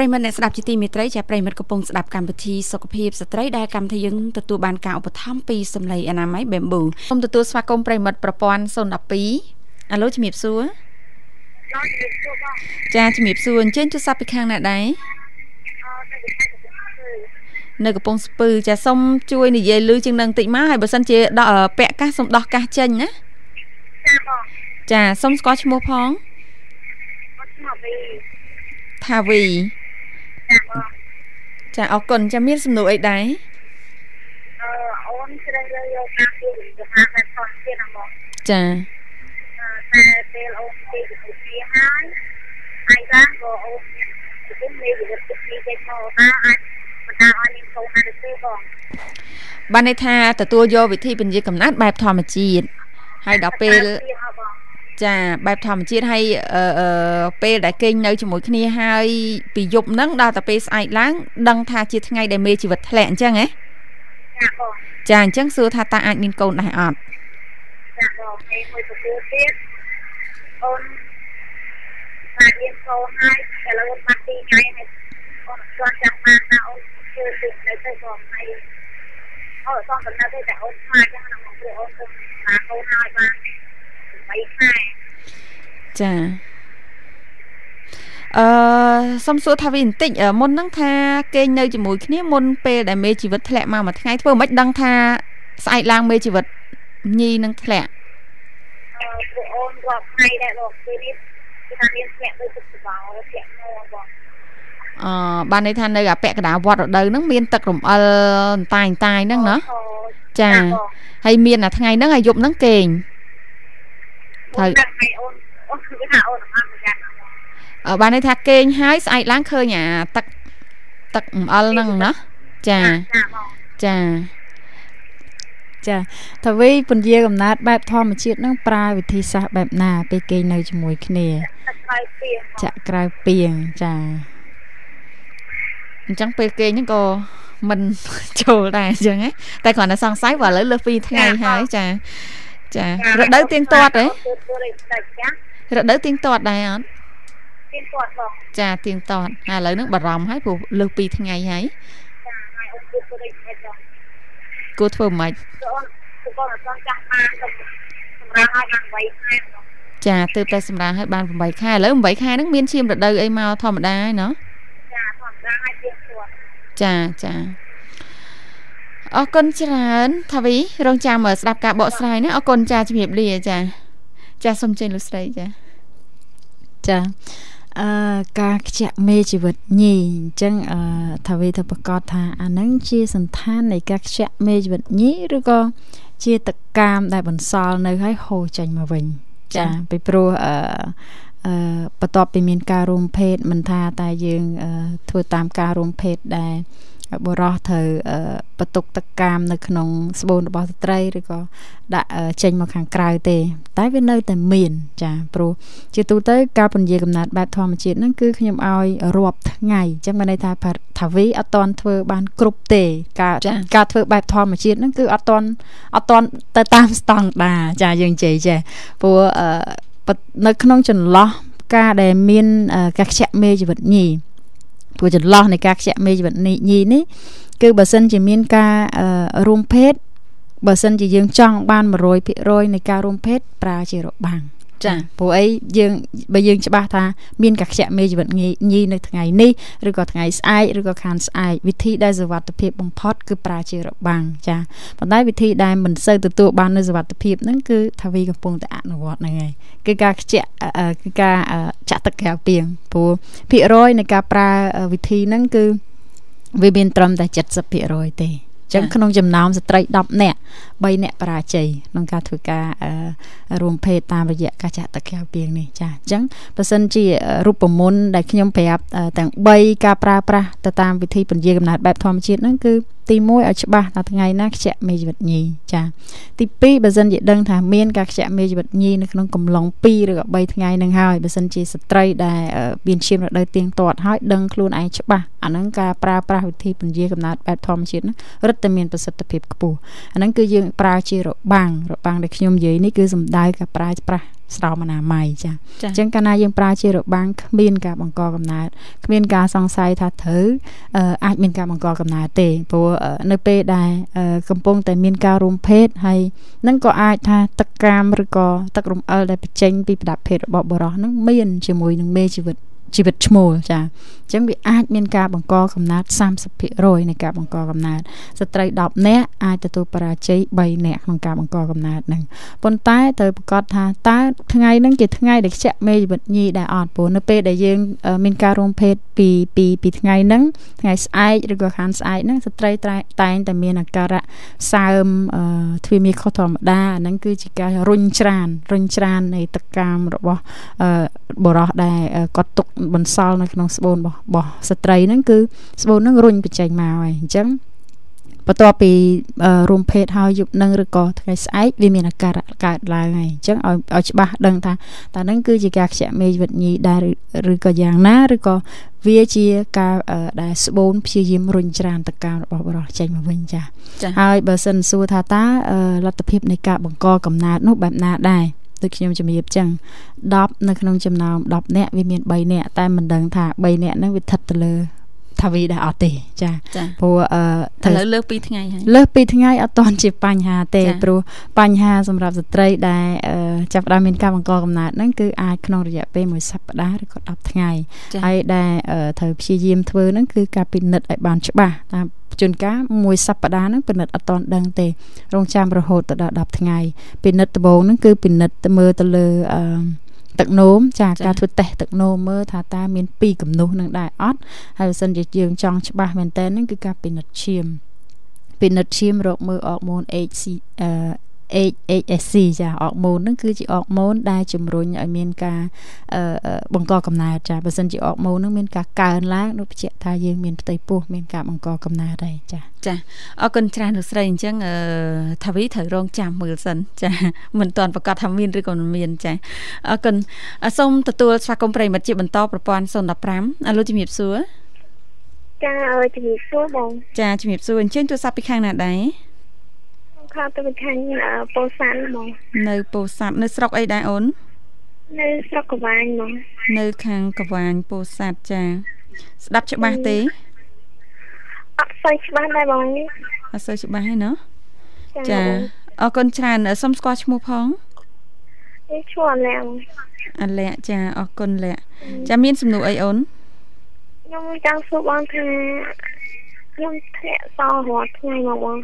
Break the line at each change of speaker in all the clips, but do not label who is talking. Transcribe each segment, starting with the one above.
ប្រិមត្តអ្នកស្ដាប់ជាទីមេត្រីជាប្រិមត្តកំពុងស្ដាប់កម្មវិធីសុខភាពស្ត្រីដែលកម្មវិធីយើងទទួលបានការឧបត្ថម្ភពីសម្លេងអនាម័យ Bamboo សូមទទួលស្វាគមន៍ប្រិមត្តប្រព័ន្ធ012អាឡូជំរាបសួរចាជំរាបសួរអញ្ជើញទូរស័ព្ទពីខាងណាដែរនៅកំពង់ស្ពឺចាសូមជួយនិយាយលឺជាងនឹងតិចមកហើយបើសិនជាដកពាក់កាសសូមដោះកាសចេញណាចាសូមស្គាល់ឈ្មោះផងថាវីចាអរគុណចាមានសំណួរអីដែរ
អូនជ្រើសរើសយកការពីវិហារបែបធម្មជាតិហ្មងចាតែពេលអូនពីវិហារហើយអាយឡាក៏អូនជំនាញវិទ្យានេះគេមកថាអាចបណ្ដាឲ្យមានកូនណាទេបង
បានន័យថាទទួលយកវិធីពញាកំណត់បែបធម្មជាតិហើយដល់ពេលចាបែបធម្មជាតិហើយអឺពេលដែលគេងនៅជាមួយគ្នាហើយ ពីយប់ហ្នឹងដល់តែពេលស្អែកឡើងដឹងថាជាថ្ងៃ ដែលមេជីវិតធ្លាក់អញ្ចឹងហ៎ចាបងចាអញ្ចឹងសួរថាតាអាចមានកូនដែរអត់
ចាបងហើយមួយប្រគួតទៀតអូនបានមានកូនហើយឥឡូវបាត់2ថ្ងៃហើយអូនស្គាល់ចាំបានណាអូនជឿទឹកនៅទៅបងហើយអូនអត់សងសំណើទេតែអូនខ្លាចចឹងណាមកព្រោះអូនទៅបានកូនហើយបាន8ខែ
ចាអឺសុំសួរថាវាបន្តិចមុនហ្នឹងថាគេងនៅជាមួយគ្នាមុនពេលដែលមេជីវិតធ្លាក់មកមួយថ្ងៃធ្វើមិនដឹងថាស្អែកឡើងមេជីវិតញីនឹងធ្លាក់
អឺពួកអូនរាប់ថ្ងៃដែរបងគេនេះគេថាមានធ្លាក់ដូចទឹកស្បោធ្លាក់មកបង
អឺបានន័យថានៅអាពាក់កណ្ដាលវត្តរដូវហ្នឹងមានទឹករំអិលអន្តាយអន្តាយហ្នឹងណាចាហើយមានអាថ្ងៃហ្នឹងហើយយប់ហ្នឹងគេងអឺត្រូវអូនអូនគឺថាអូនអត់ប្រយ័ត្នអឺបានន័យថាគេងហើយស្អែកឡើងឃើញអា
ទឹកទឹកអំអិលហ្នឹងណាចាចាចាតើវិពន្យាកំណត់បែបធម្មជាតិហ្នឹងប្រើវិធីសាស្ត្របែបណាពេលគេនៅជាមួយគ្នាចាក់ក្រៅពីងចា
អញ្ចឹងពេលគេហ្នឹងក៏មិនចូលដែរអញ្ចឹងតែគ្រាន់តែសង្ស័យបើឥឡូវលើស2ថ្ងៃហើយចាចារដូវទៀងទាត់ហ៎រដូវទៀងទាត់ដែរអត់ទៀង
ទាត់បង
ចាទៀងទាត់ហើយឥឡូវនឹងបារម្ភហើយព្រោះលើស2ថ្ងៃហើយ
ចាហើយអូនគួរធ្វើដូចហេតុបងគួរធ្វើមិនខ្មិចបងអត់ចង់ចាស់បានសម្រាប់ឲ្យបាន8ខែ
ចាទើបតែសម្រាប់ឲ្យបាន8ខែឥឡូវ8ខែហ្នឹងមានឈាមរដូវអីមកធម្មតាឯណោះច
ាធម្មតាហើយទៀងទាត់
ចាចាអរគុណច្រើនថាវីរងចាំស្ដាប់ការបកស្រាយណាអរគុណចាជំរាបលាចាចាសូមចេញលោកស្រីចា
ចាអឺការខ្ជាក់មេជីវិតញីអញ្ចឹងអឺថាវីទៅប្រកាសថាអានឹងជាសន្តាននៃការខ្ជាក់មេជីវិតញីឬក៏ជាទឹកកាមដែលបន្សល់នៅឲ្យហូរចេញមកវិញចាពីព្រោះអឺអឺបន្ទាប់ពីមានការរួមភេទមិនថាតែយើង ធ្វើតាមការរួមភេទដែរបុរសត្រូវបន្ទុកទឹកកាមនៅក្នុងស្បូនរបស់ស្ត្រីឬក៏ដាក់ចេញមកខាងក្រៅទេ តែវានៅតែមាន ចាព្រោះជាទូទៅការពន្យាកំណត់បែបធម្មជាតិហ្នឹងគឺខ្ញុំឲ្យរាប់ថ្ងៃអញ្ចឹងមានន័យថាថាវីអត់តន់ធ្វើ បានគ្រប់ទេការការធ្វើបែបធម្មជាតិហ្នឹងគឺអត់តន់អត់តន់ទៅតាមស្តង់ដាចាយើងនិយាយចេះព្រោះនៅក្នុងចន្លោះការដែលមានការខ្ជាក់មេជីវិតញីព្រោះចន្លោះនៃការខ្ជាក់មេជីវិតញីនេះគឺបើសិន ជាមានការរួមភេទបើសិន ជាយើងចង់បាន100%នៃការរួមភេទប្រើជារបាំងចាព្រោះអីយើងបើយើងច្បាស់ថាមានកាខ្យៈមេជីវិតញីនៅថ្ងៃនេះឬក៏ថ្ងៃស្អែកឬក៏ខានស្អែកវិធីដែលសុវត្ថិភាពបំផុតគឺប្រើជារបាំងចាប៉ុន្តែវិធីដែលមិនសូវទទួលបាននៅសុវត្ថិភាពហ្នឹងគឺថាវីកំពុងតែអនុវត្តហ្នឹងឯងគឺការខ្ជាក់គឺការចាក់ទឹកក្រៅពីងព្រោះភាគរយនៃការប្រើវិធីហ្នឹងគឺវាមានត្រឹមតែ70%ទេចឹងក្នុងចំណោមស្ត្រី10នាក់3អ្នកបរាជ័យក្នុងការធ្វើការរួមភេទតាមរយៈការចាក់តកែវពីងនេះចាអញ្ចឹងបើសិនជារូបមន្តដែលខ្ញុំប្រាប់ទាំង3ការប្រើប្រាស់ទៅតាមវិធីពន្យាកំណត់បែបធម្មជាតិហ្នឹងគឺទី1ឲ្យច្បាស់ថាថ្ងៃណាខ្ជាក់មេជីវិតញីចាទី2បើសិនជាដឹងថាមានការខ្ជាក់មេជីវិតញីនៅក្នុងកំឡុង2ឬក៏3ថ្ងៃនឹងហើយបើសិនជាស្ត្រីដែលមានឈាមរដូវទៀងទាត់ហើយដឹងខ្លួនឯងច្បាស់អាហ្នឹងការប្រើប្រាស់វិធីពន្យាកំណត់បែបធម្មជាតិហ្នឹងរឹតតែមានប្រសិទ្ធភាពខ្ពស់អាហ្នឹងគឺយើងយើងប្រើជារបាំងរបាំងដែលខ្ញុំនិយាយនេះគឺសំដៅការប្រើប្រាស់ស្រោមអនាម័យចាអញ្ចឹងកាលណាយើងប្រើជារបាំងគ្មាន ការបង្កកំណើតគ្មាន ការសង្ស័យថាត្រូវអាចមានការបង្កកំណើតទេព្រោះនៅពេលដែលកំពុងតែមាន ការរួមភេទហើយនឹងក៏អាច ថាទឹកកាមឬក៏ទឹករំអិលដែលបញ្ចេញពីប្រដាប់ភេទរបស់បុរសនឹងមានជាមួយនឹងមេជីវិតជីវិតឈ្មោលចាអញ្ចឹងវាអាច មានការបង្កកំណើត30%នៃការបង្កកំណើតស្ត្រី10នាក់អាចទទួលបរាជ័យ3នាក់ក្នុងការបង្កកំណើតហ្នឹងប៉ុន្តែត្រូវប្រកាសថាតើថ្ងៃហ្នឹងជាថ្ងៃដែលខ្ជាក់មេជីវិតញីដែរអត់ព្រោះនៅពេលដែលយើង មានការរួមភេទពីពីពីថ្ងៃហ្នឹងថ្ងៃស្អែកឬក៏ខានស្អែកហ្នឹងស្ត្រីតែងតែមានអាការៈសើមទ្វាមាសខុសធម្មតាអាហ្នឹងគឺជាការរុញច្រានរុញច្រាននៃទឹកកាមរបស់បរោះដែលគាត់ទុកបន្សល់នៅក្នុងស្បូនរបស់របស់ស្ត្រីហ្នឹងគឺស្បូនហ្នឹងរុញបញ្ចេញមកហើយអញ្ចឹងបន្ទាប់ពីរួមភេទហើយយប់នឹងឬក៏ថ្ងៃស្អែកវាមានអាការៈកើតឡើងហើយអញ្ចឹងឲ្យឲ្យច្បាស់ដឹងថាតើនឹងគឺជាការខ្ជាក់មេជីវិតញីដែរឬក៏យ៉ាងណាឬក៏វាជាការដែលស្បូនព្យាយាមរុញច្រានតកម្មរបស់បរិសចេញមកវិញចា៎ហើយបើសិនសួរថាតើលទ្ធភាពនៃការបង្កកំណើតនោះបែបណាដែរដូចខ្ញុំជំរាបចឹង10នៅក្នុងចំណោម10នាក់វាមាន3នាក់តែមិនដឹង ថា3នាក់ហ្នឹងវាស្ថិតទៅលើថាវីដែរអត់ទេចាព្រោះអឺឥឡូវលើស2ថ្ងៃហើយលើស2ថ្ងៃអត់ទាន់ជាបញ្ហាទេព្រោះបញ្ហាសម្រាប់ស្ត្រី ដែល ចាប់ផ្ដើមមានការបង្កកំណើតហ្នឹងគឺអាចក្នុងរយៈពេលមួយសប្ដាហ៍ឬក៏10ថ្ងៃហើយដែលត្រូវព្យាយាមធ្វើហ្នឹងគឺការពិនិត្យឲ្យបានច្បាស់តាមជួនកាលមួយសប្តាហ៍ហ្នឹងពិនិត្យអត់ទាន់ដឹងទេរងចាំរហូតដល់10ថ្ងៃពិនិត្យដំបូងហ្នឹងគឺពិនិត្យមើលទៅលើអឺទឹកនោមចាការធ្វើតេស្តទឹកនោមមើលថាតើមានពីរគំនូសនឹងដែរអត់ហើយបើសិនជាយើងចង់ច្បាស់មែនតើហ្នឹងគឺការពិនិត្យឈាមពិនិត្យឈាមរកមើលអរម៉ូន HCG HHSC ចាអរម៉ូនហ្នឹងគឺជាអរម៉ូនដែលជំរុញឲ្យមានការបង្កកំណើតចាបើសិនជាអរម៉ូនហ្នឹងមានការកើនឡើងនោះបញ្ជាក់ថាយើងមានផ្ទៃពោះមានការបង្កកំណើតហើយចា
ចាអរគុណច្រើនលោកស្រីអញ្ចឹងថាវីត្រូវរងចាំមើលសិនចាមិនទាន់ប្រកាសថាមានឬក៏មិនមានចាអរគុណសូមទទួលស្វាគមន៍ប្រិមិត្តជាបន្តប្រព័ន្ធ015លោកជំរាបសួរ
ចាអើជំរាបសួរបង
ចាជំរាបសួរអញ្ជើញទូរស័ព្ទពីខាងណាដែរ
ខាងទៅវិញខាងពោធិ៍សាត់ហ្មង
នៅពោធិ៍សាត់នៅស្រុកអីដែរអូន
នៅស្រុកកវាញហ្មង
នៅខាងកវាញពោធិ៍សាត់ចា ស្ដាប់ច្បាស់ទេអត់សូវច្បាស់ដែរបងអត់សូវច្បាស់ទេណាចាអរគុណច្រើនសូមស្គាល់ឈ្មោះផងឈ្មោះអលាក់អលាក់ចាអរគុណលាក់ចាមាន សំណួរអីអូន
ខ្ញុំចង់សួរបងថាខ្ញុំធ្លាក់សររាល់ថ្ងៃមកបង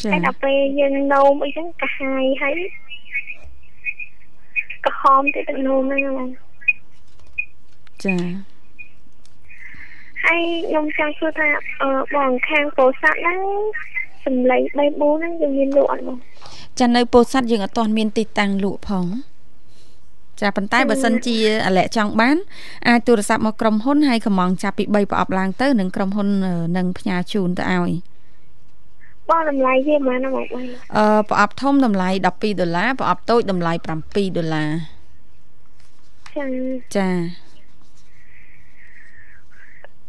តែដល់ពេលយើងនោមអីចឹងកាហាយហើយក្ហមទៀតទឹកនោមហ្នឹងចាហើយខ្ញុំចង់សួរថាបងខាងពោធិ៍សាត់ហ្នឹងសម្លេង3
4ហ្នឹងយើងមានលក់អត់បងចានៅពោធិ៍សាត់យើងអត់ទាន់មានទីតាំងលក់ផងចាប៉ុន្តែបើសិនជា អលៈចង់បានអាចទូរស័ព្ទមកក្រុមហ៊ុនហើយកំងចាប់ពី3ប្រអប់ឡើងទៅនឹងក្រុមហ៊ុននឹងផ្ញើជូនទៅឲ្យ
ប៉ះតម្លៃវាប៉ុន្មានមកបង
អឺប្រអប់ធំតម្លៃ12ដុល្លារប្រអប់តូចតម្លៃ7ដុល្លារចាចា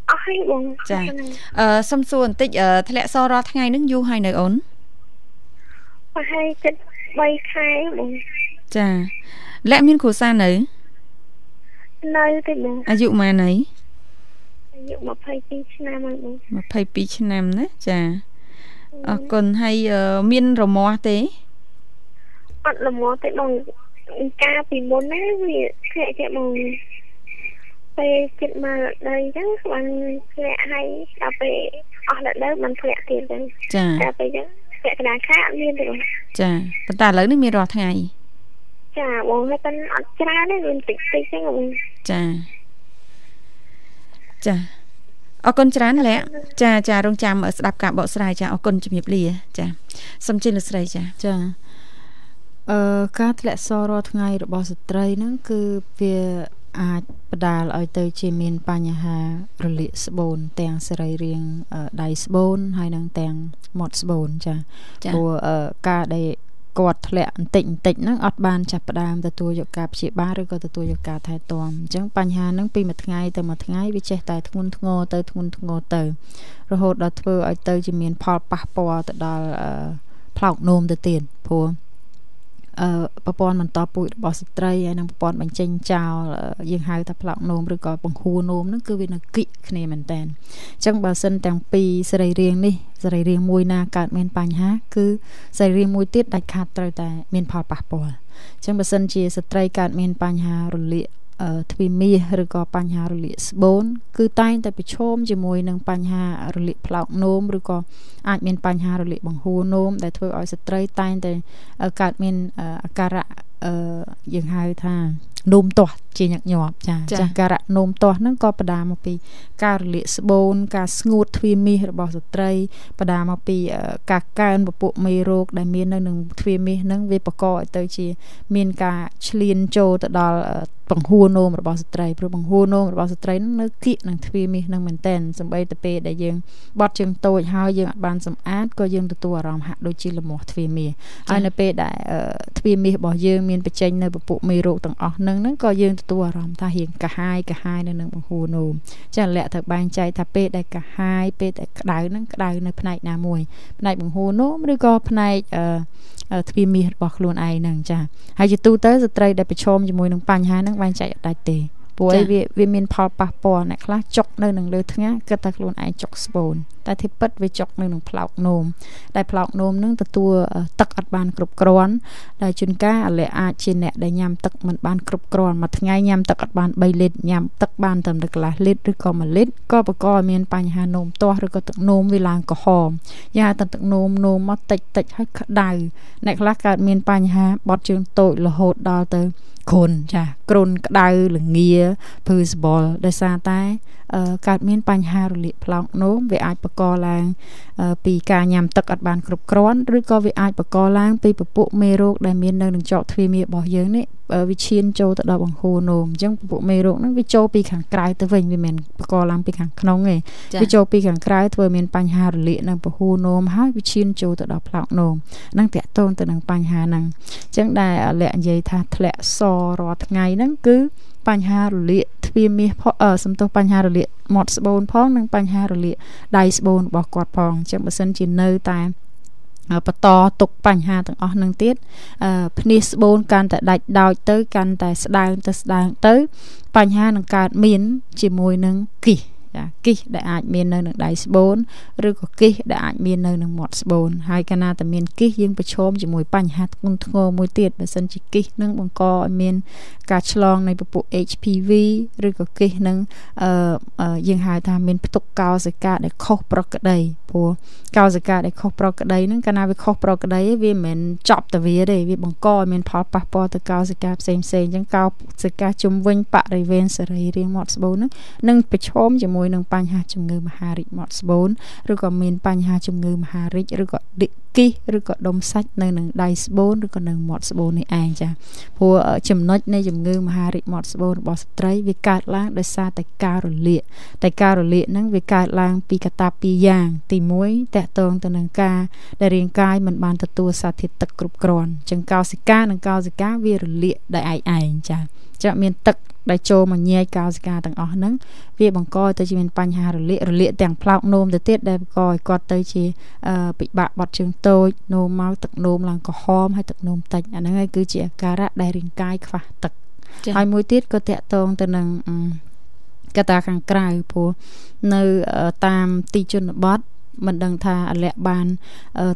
អស់ហ
ើយបងចា
អឺសុំសួរបន្តិចធ្លាក់សរាល់ថ្ងៃនឹងយូរហើយនៅអូន
ប្រហែលជិត3ខែបង
ចាលាក់មានគ្រួសារនៅ
នៅទេបងអាយុប៉ុន្មានហើយអាយុ22ឆ្នាំហើយបង
22ឆ្នាំណាចាអរគុណហើយមាន រមាស់ទេ
អត់រមាស់ទេបងកាលពីមុនណាវាធ្លាក់ចេះបងពេលគិតមកដីអញ្ចឹងបានធ្លាក់ហើយដល់ពេលអស់ដល់ទៅมันធ្លាក់ទៀតអញ្ចឹងចាតែពេលអញ្ចឹងធ្លាក់កណ្ដាលខែអត់មានទេបង
ចាប៉ុន្តែឥឡូវនេះមានរាល់ថ្ងៃ
ចាបងហើយតែអត់ច្រើនទេមានតិចតិចអញ្ចឹងបង
ចាចាអរគុណច្រើនលក្ខចាចារងចាំស្ដាប់ការបកស្រាយចាអរគុណជំរាបលា ចា
សូមជិះលោកស្រីចាចាអឺការធ្លាក់សររាល់ថ្ងៃរបស់ស្ត្រីហ្នឹងគឺវាអាចបដាលឲ្យទៅ ជាមានបញ្ហារលាកស្បូនទាំងសរីរាង្គដៃស្បូនហើយនឹងទាំងមាត់ស្បូនចាព្រោះការដែលគាត់ធ្លាក់បន្តិចបន្តិចហ្នឹងអត់បានចាប់ផ្ដើមទទួលយកការព្យាបាលឬក៏ទទួលយកការថែទាំអញ្ចឹងបញ្ហាហ្នឹងពីមួយថ្ងៃទៅមួយថ្ងៃវាចេះតែធ្ងន់ធ្ងរទៅធ្ងន់ធ្ងរទៅ រហូតដល់ធ្វើឲ្យទៅជាមានផលប៉ះពាល់ទៅដល់ផ្លោកនោមទៅទៀតព្រោះប្រព័ន្ធបន្តពូជរបស់ស្ត្រីហើយនិងប្រព័ន្ធបញ្ចេញចោលយើងហៅថាផ្លោកនោមឬក៏បង្ហួរនោមហ្នឹងគឺវានៅគិកគ្នាមែនតើអញ្ចឹងបើសិនទាំងពីរសរីរាង្គនេះសរីរាង្គមួយណាកើតមានបញ្ហា គឺសរីរាង្គមួយទៀតដាច់ខាតត្រូវតែមានផលប៉ះពាល់អញ្ចឹងបើសិនជាស្ត្រីកើតមានបញ្ហារលាកទ្វីមាសឬក៏បញ្ហារលាកស្បូន គឺតែងតែប្រឈមជាមួយនឹងបញ្ហារលាកផ្លោកនោមឬក៏អាចមានបញ្ហារលាកបង្ហួរនោមដែលធ្វើឲ្យស្ត្រីតែងតែកើតមានអាការៈយើងហៅថានោមទាស់ជាញឹកញាប់ចាចាការៈនោមទាស់ហ្នឹងក៏បដាមកពីការរលាកស្បូន ការស្ងួតទ្វាមាសរបស់ស្ត្រីបដាមកពី ការកើនពពួកមេរោគដែលមាននៅនឹងទ្វាមាសហ្នឹងវាបង្កឲ្យទៅជា មានការឆ្លៀនចូលទៅដល់បង្ហួរនោមរបស់ស្ត្រីព្រោះបង្ហួរនោមរបស់ស្ត្រីហ្នឹងនៅគៀកនឹងទ្វាមាសហ្នឹងមែនតែនសម្បីតែពេលដែលយើងបត់ជើងតូចហើយយើងអត់បានសម្អាតក៏យើងទទួលអារម្មណ៍ហាក់ដូចជាលំមាស់ទ្វាមាសហើយនៅពេលដែលទ្វាមាសរបស់យើងមានបច្ចេកញនៅពពួកមេរោគទាំងអស់ហ្នឹងហ្នឹងក៏យើងទទួលអារម្មណ៍ថារៀងកាហាយកាហាយនៅនឹងបង្ហូរនោមចាលក្ខទៅបែងចែកថាពេលដែលកាហាយពេលដែលក្តៅនឹងក្តៅនៅផ្នែកណាមួយ ផ្នែកបង្ហូរនោមឬក៏ផ្នែកអឺទ្វាមាសរបស់ខ្លួនឯងហ្នឹងចាហើយជាទូទៅស្ត្រីដែលប្រឈមជាមួយនឹងបញ្ហាហ្នឹងបែងចែកអត់ដាច់ទេព្រោះឯងវាមានផលប៉ះពាល់អ្នកខ្លះចុកនៅនឹងលើថ្ងាគិតថាខ្លួនឯងចុកស្បូនតែធៀបពិតវាចុកនៅនឹងផ្លោកនោមដែលផ្លោកនោមនឹងទទួលទឹកអត់បានគ្រប់គ្រាន់ដែលជួនកាលអលអាចជាអ្នកដែលញ៉ាំទឹកមិនបានគ្រប់គ្រាន់មួយថ្ងៃញ៉ាំទឹកអត់បាន3លីត្រញ៉ាំទឹកបានត្រឹមតែកន្លះលីត្រឬក៏1លីត្រក៏បង្កឲ្យមានបញ្ហានោមទាស់ឬក៏ទឹកនោមវាឡើងក្រហមយ៉ាងតែទឹកនោមនោមមកតិចតិចហើយក្តៅអ្នកខ្លះកើតមានបញ្ហាបត់ជើងតូចរហូតដល់ទៅគ្រុនចាគ្រុនក្តៅល្ងាព្រឺសបល់ដោយសារតែកើតមានបញ្ហារលាកប្លោកនោមវាអាចបង្កឡើង ពីការញ៉ាំទឹកអត់បានគ្រប់គ្រាន់ឬក៏វាអាចបង្កឡើងពីពពួកមេរោគដែលមាននៅនឹងចកទ្វារមៀរបស់យើងនេះវិឈានចូលទៅដល់បង្ហូរនោមអញ្ចឹងពួកមេរោគហ្នឹងវាចូលពីខាងក្រៅទៅវិញវាមិនបកឡើងពីខាងក្នុងទេវាចូលពីខាងក្រៅធ្វើមានបញ្ហារលាកនៅបង្ហូរនោមហើយវិឈានចូលទៅដល់ផ្លោកនោមហ្នឹងតាក់ទងទៅនឹងបញ្ហាហ្នឹងអញ្ចឹងដែលលក្ខនិយាយថាធ្លាក់សរាល់ថ្ងៃហ្នឹងគឺបញ្ហារលាកទ្វារមាសផងសំទោសបញ្ហារលាកមាត់ស្បូនផងនិងបញ្ហារលាកដៃស្បូនរបស់គាត់ផងអញ្ចឹងបើសិនជានៅតែបន្តទុកបញ្ហាទាំងអស់នឹងទៀតភ្នេះស្បូនកាន់តែដាច់ដោចទៅ កាន់តែស្ដើងទៅស្ដើងទៅ បញ្ហានឹងកើតមានជាមួយនឹងគិះចាគិះដែលអាចមាននៅនឹងដៃស្បូនឬក៏គិះដែលអាចមាននៅនឹងមាត់ស្បូនហើយកាលណាតែមានគិះយើងប្រឈមជាមួយបញ្ហាធ្ងន់ធ្ងរមួយទៀតបើសិនជាគិះនឹងបង្កឲ្យមានការឆ្លងនៃពពួក HPV ឬក៏គិះនឹងអឺយើងហៅថាមាន ផ្ទុកកោសិកាដែលខុសប្រក្រតីព្រោះកោសិកាដែលខុសប្រក្រតីហ្នឹងកាលណាវាខុសប្រក្រតីវាមិនមែនចប់តែវាទេវាបង្កឲ្យមានផលប៉ះពាល់ទៅកោសិកាផ្សេងៗអញ្ចឹងកោសិកាជំវិញបរិវេណសរីរាង្គមាត់ស្បូនហ្នឹងនឹងប្រឈមជាមួយជាមួយនឹងបញ្ហាជំងឺមហារីកមាត់ស្បូនឬក៏មានបញ្ហាជំងឺមហារីកឬក៏គិះឬក៏ដុំសាច់នៅនឹងដៃស្បូនឬក៏នៅមាត់ស្បូននេះឯងចាព្រោះចំណុចនៃជំងឺមហារីកមាត់ស្បូនរបស់ស្ត្រីវាកើតឡើងដោយសារតែការរលាកតែការរលាកហ្នឹងវាកើតឡើង ពីកត្តាពីរយ៉ាង ទី1តកតងទៅនឹងការដែលរាងកាយមិនបានទទួលសារធាតុទឹកគ្រប់គ្រាន់ចឹងកោសិកានិងកោសិកាវារលាកដោយឯងៗចាចាមានទឹកដែលចូលមកញែកកោសិកាទាំងអស់ហ្នឹងវាបង្កទៅជាមានបញ្ហារលាក រលាក ទាំងផ្លោកនោមទៅទៀតដែលបង្កឲ្យគាត់ទៅជាពិបាកបាត់ជើងតូចនោមមកទឹកនោមឡើងក្រហមហើយទឹកនោមតិចអាហ្នឹងឯងគឺជាអាការៈដែលរាងកាយខ្វះទឹកហើយមួយទៀតក៏តកតងទៅនឹងកត្តាខាងក្រៅព្រោះនៅតាមទីជនបទមិនដឹងថាអលៈបាន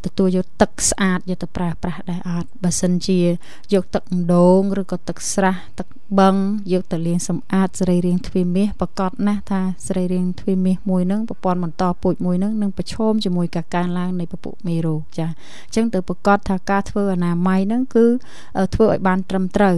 ទទួលយកទឹកស្អាតយកទៅប្រើប្រាស់ដែរអត់បើសិនជាយកទឹកដូងឬក៏ទឹកស្រះទឹកបឹងយកទៅលាងសម្អាតសរីរាង្គទ្វារមាសប្រកាសណាស់ថាសរីរាង្គទ្វារមាសមួយនឹងប្រព័ន្ធបន្តពូជមួយនឹងនឹងប្រឈមជាមួយការកើនឡើងនៃពពុះមេរោគចាអញ្ចឹងទៅប្រកាសថាការធ្វើអនាម័យនឹងគឺធ្វើឲ្យបានត្រឹមត្រូវ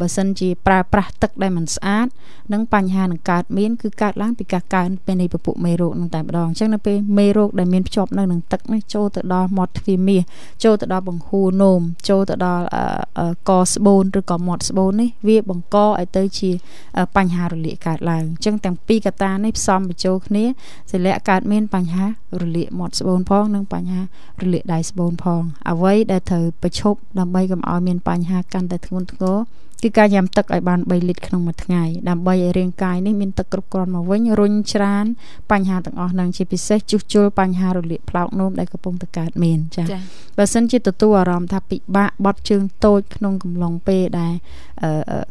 បើសិនជា ប្រើប្រាស់ទឹកដែលមិនស្អាតនឹងបញ្ហានឹងកើតមានគឺកើតឡើងពីការកើនពេលនៃពពួកមេរោគនឹងតែម្ដងអញ្ចឹងនៅពេលមេរោគដែលមានភ្ជាប់នៅនឹងទឹកនេះចូលទៅដល់មាត់ទ្វារមាសចូលទៅដល់បង្ហូរនោមចូលទៅដល់កស្បូនឬក៏មាត់ស្បូននេះវា បង្កឲ្យទៅ ជាបញ្ហារលាកកើតឡើងអញ្ចឹងទាំងពីរកត្តានេះផ្សំបញ្ចូលគ្នាសិលាកើតមាន បញ្ហារលាកមាត់ស្បូនផងនិងបញ្ហារលាកដៃស្បូនផងអ្វីដែលត្រូវប្រឈប់ដើម្បីកុំឲ្យមានបញ្ហាកាន់តែធ្ងន់ធ្ងរគឺការញ៉ាំទឹកឲ្យបាន3លីត្រក្នុងមួយថ្ងៃដើម្បីឲ្យរាងកាយនេះមានទឹកគ្រប់គ្រាន់មកវិញរុញច្រានបញ្ហាទាំងអស់នឹងជាពិសេសជួសជុលបញ្ហារលាកផ្លោកនោមដែលកំពុងតែកើតមានចា៎បើសិនជាទទួលអារម្មណ៍ថាពិបាកបត់ជើងតូច ក្នុងកំឡុងពេលដែល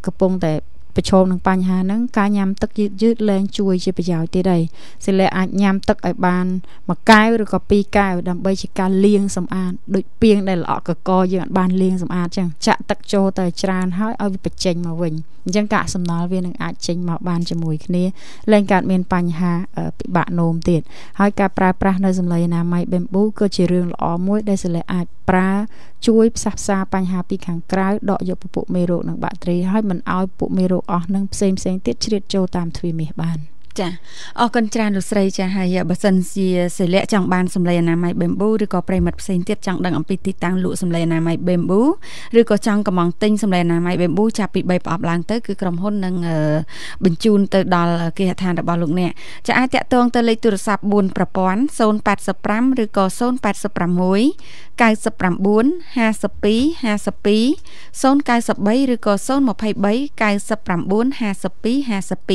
កំពុងតែប្រឈមនឹងបញ្ហាហ្នឹងការញ៉ាំទឹកយឺតយឺតលែងជួយជាប្រយោជន៍ទៀតហើយសិលាអាចញ៉ាំទឹកឲ្យបានមួយកែវឬក៏ពីរកែវដើម្បីជាការលាងសម្អាតដូចពាងដែលល្អកកយើងអាចបានលាងសម្អាតចឹងចាក់ទឹកចូលទៅច្រើនហើយឲ្យវាបញ្ចេញមកវិញអញ្ចឹងកាកសំណល់វានឹងអាចចេញមកបានជាមួយគ្នាលែងកើតមានបញ្ហាពិបាកនោមទៀតហើយការប្រើប្រាស់នៅសម្លីអនាម័យបេមប៊ូគឺជារឿងល្អមួយដែលសិលាអាចប្រើជួយផ្សះផ្សាបញ្ហាពីខាងក្រៅដកយកពពួកមេរោគនិងបាក់តេរីហើយមិនឲ្យពួកមេរោគអស់នឹងផ្សេងផ្សេងទៀតជ្រៀតចូលតាមទ្វារមាសបាន។ចាអ
រគុណច្រើនលោកស្រីចាហើយបើសិនជាសិលៈចង់បានសម្លេងអនាម័យ Bamboo ឬក៏ប្រិមិត្តផ្សេងទៀតចង់ដឹងអំពីទីតាំងលក់សម្លេងអនាម័យ Bamboo ឬក៏ចង់កំងទិញសម្លេងអនាម័យ Bamboo ចាប់ពី3ប្រអប់ឡើងទៅគឺក្រុមហ៊ុននឹងបញ្ជូនទៅដល់គេហដ្ឋានរបស់លោកអ្នកចាអាចតាក់ទងទៅលេខទូរស័ព្ទ4ប្រព័ន្ធ085ឬក៏086 99 52 52 093ឬក៏023 99 52 52